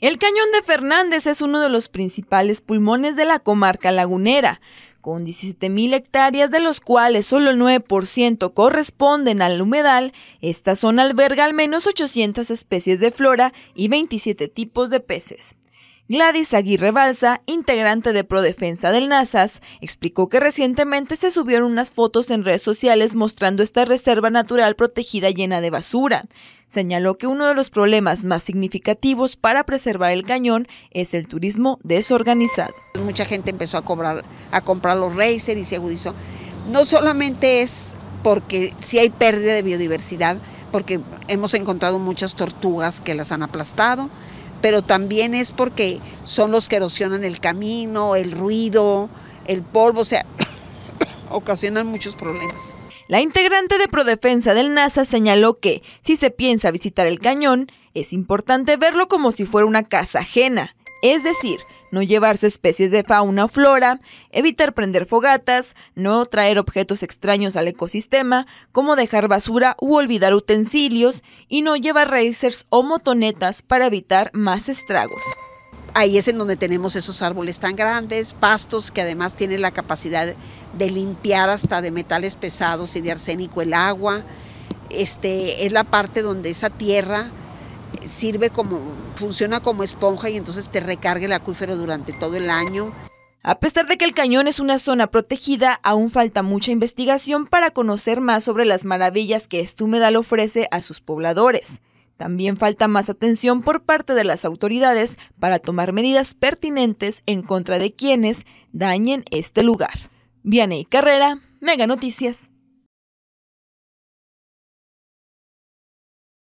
El Cañón de Fernández es uno de los principales pulmones de la comarca lagunera, con 17.000 hectáreas de los cuales solo el 9% corresponden al humedal, esta zona alberga al menos 800 especies de flora y 27 tipos de peces. Gladys Aguirre Balsa, integrante de Prodefensa del NASAS, explicó que recientemente se subieron unas fotos en redes sociales mostrando esta reserva natural protegida llena de basura. Señaló que uno de los problemas más significativos para preservar el cañón es el turismo desorganizado. Mucha gente empezó a, cobrar, a comprar los racer y se agudizó. No solamente es porque si hay pérdida de biodiversidad, porque hemos encontrado muchas tortugas que las han aplastado, pero también es porque son los que erosionan el camino, el ruido, el polvo, o sea, ocasionan muchos problemas. La integrante de Prodefensa del NASA señaló que, si se piensa visitar el cañón, es importante verlo como si fuera una casa ajena, es decir, no llevarse especies de fauna o flora, evitar prender fogatas, no traer objetos extraños al ecosistema, como dejar basura u olvidar utensilios, y no llevar racers o motonetas para evitar más estragos ahí es en donde tenemos esos árboles tan grandes, pastos que además tienen la capacidad de limpiar hasta de metales pesados y de arsénico el agua. Este, es la parte donde esa tierra sirve como, funciona como esponja y entonces te recarga el acuífero durante todo el año. A pesar de que el cañón es una zona protegida, aún falta mucha investigación para conocer más sobre las maravillas que este humedal ofrece a sus pobladores. También falta más atención por parte de las autoridades para tomar medidas pertinentes en contra de quienes dañen este lugar. Vianey Carrera, Mega Noticias.